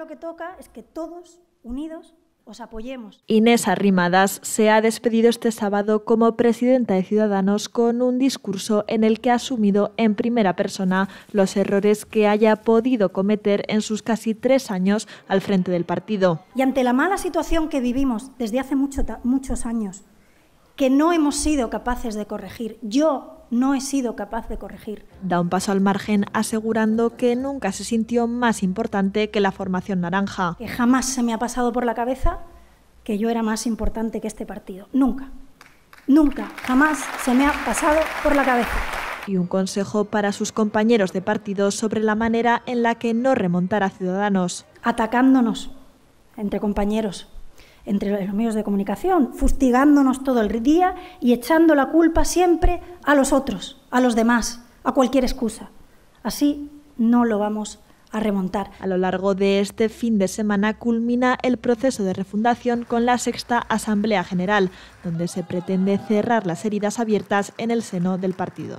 lo que toca es que todos, unidos, os apoyemos. Inés Arrimadas se ha despedido este sábado como presidenta de Ciudadanos con un discurso en el que ha asumido en primera persona los errores que haya podido cometer en sus casi tres años al frente del partido. Y ante la mala situación que vivimos desde hace muchos años, que no hemos sido capaces de corregir. Yo no he sido capaz de corregir. Da un paso al margen asegurando que nunca se sintió más importante que la formación naranja. Que jamás se me ha pasado por la cabeza que yo era más importante que este partido. Nunca. Nunca, jamás se me ha pasado por la cabeza. Y un consejo para sus compañeros de partido sobre la manera en la que no remontar a Ciudadanos. Atacándonos entre compañeros, entre los medios de comunicación, fustigándonos todo el día y echando la culpa siempre a los otros, a los demás, a cualquier excusa. Así no lo vamos a remontar. A lo largo de este fin de semana culmina el proceso de refundación con la sexta Asamblea General, donde se pretende cerrar las heridas abiertas en el seno del partido.